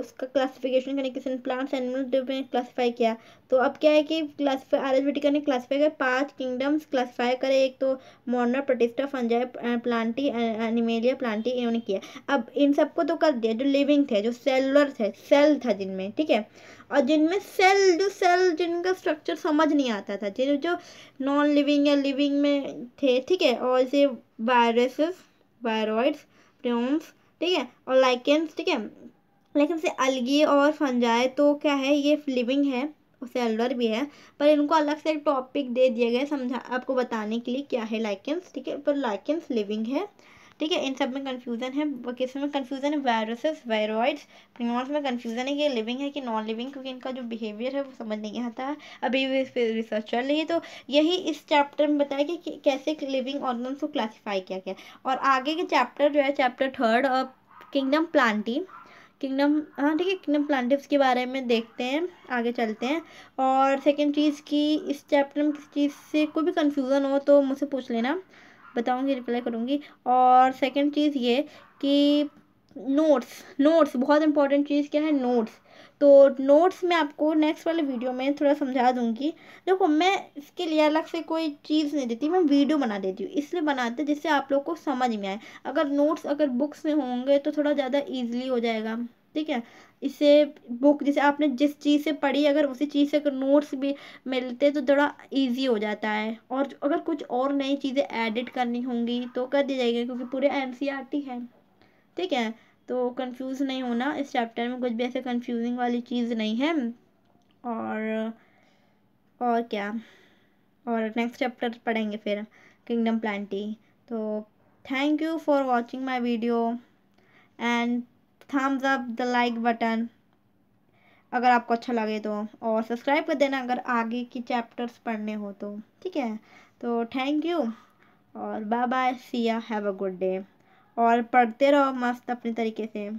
उसका क्लासिफिकेशन करने किसी ने प्लांट्स एनिमल में क्लासीफाई किया तो अब क्या है कि क्लासीफाई आर एच वेटिकल ने क्लासीफाई किया पांच किंगडम्स क्लासीफाई करे एक तो Monera protista fungi plantae animalia plantae इन्होंने किया अब इन सबको तो कर दिया जो लिविंग थे जो सेलुलर थे सेल था जिनमें ठीक है और जिनमें सेल जो सेल जिनका स्ट्रक्चर समझ नहीं आता था जिन जो नॉन लिविंग या लिविंग में थे ठीक है और जो वायरसेस वायरॉइड्स प्रोम्स ठीक है और लाइकेंस ठीक है लेकिन से अलगी और फंजाए तो क्या है ये लिविंग है सेलुलर भी है पर इनको अलग से एक टॉपिक दे दिया गया समझा आपको बताने के लिए क्या है लाइकेंस ठीक है पर लाइकेंस लिविंग है ठीक है इन सब में कन्फ्यूज़न है किस में कन्फ्यूज़न है वायरसेस वायरॉइड्स प्रिमॉन्स में कन्फ्यूज़न है कि लिविंग है कि नॉन लिविंग क्योंकि इनका जो बिहेवियर है वो समझ नहीं आता है अभी भी इस पर रिसर्च चल रही है तो यही इस चैप्टर में बताया कि कैसे लिविंग ऑर्गन्स को क्लासीफाई किया गया और आगे के चैप्टर जो है chapter third kingdom plantae kingdom हाँ ठीक है किंगडम प्लांटिव्स के बारे में देखते हैं आगे चलते हैं और सेकेंड चीज़ की इस चैप्टर में किसी चीज़ से कोई भी कन्फ्यूज़न हो तो मुझसे पूछ लेना बताऊँगी रिप्लाई करूँगी और सेकेंड चीज़ ये कि नोट्स नोट्स बहुत इंपॉर्टेंट चीज़ क्या है नोट्स तो नोट्स मैं आपको नेक्स्ट वाले वीडियो में थोड़ा समझा दूंगी देखो मैं इसके लिए अलग से कोई चीज़ नहीं देती मैं वीडियो बना देती हूँ इसलिए बनाते जिससे आप लोग को समझ में आए अगर नोट्स अगर बुक्स में होंगे तो थोड़ा ज़्यादा ईजिली हो जाएगा ठीक है इसे बुक जैसे आपने जिस चीज़ से पढ़ी अगर उसी चीज़ से नोट्स भी मिलते तो थोड़ा इजी हो जाता है और अगर कुछ और नई चीज़ें एडिट करनी होंगी तो कर दी जाएगी क्योंकि पूरे एन e है ठीक है तो कंफ्यूज नहीं होना इस चैप्टर में कुछ भी ऐसे कंफ्यूजिंग वाली चीज़ नहीं है और और क्या और नेक्स्ट चैप्टर पढ़ेंगे फिर किंगडम प्लान्टी तो thank you for watching my video and thumbs up the like button अगर आपको अच्छा लगे तो और सब्सक्राइब कर देना अगर आगे की चैप्टर्स पढ़ने हो तो ठीक है तो थैंक यू और bye bye see ya have a good day और पढ़ते रहो मस्त अपने तरीके से